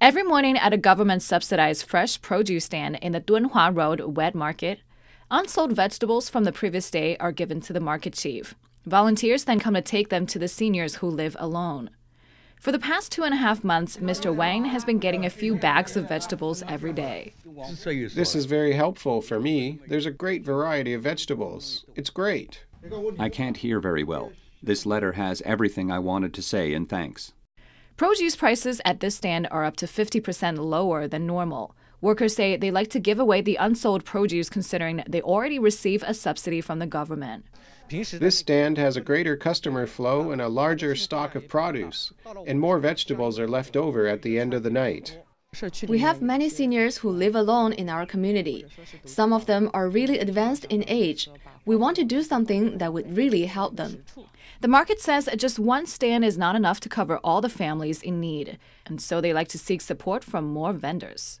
Every morning at a government subsidized fresh produce stand in the Dunhua Road wet market, unsold vegetables from the previous day are given to the market chief. Volunteers then come to take them to the seniors who live alone. For the past two and a half months, Mr. Wang has been getting a few bags of vegetables every day. This is very helpful for me. There's a great variety of vegetables. It's great. I can't hear very well. This letter has everything I wanted to say in thanks. Produce prices at this stand are up to 50% lower than normal. Workers say they like to give away the unsold produce considering they already receive a subsidy from the government. This stand has a greater customer flow and a larger stock of produce, and more vegetables are left over at the end of the night. We have many seniors who live alone in our community. Some of them are really advanced in age. We want to do something that would really help them. The market says just one stand is not enough to cover all the families in need, and so they like to seek support from more vendors.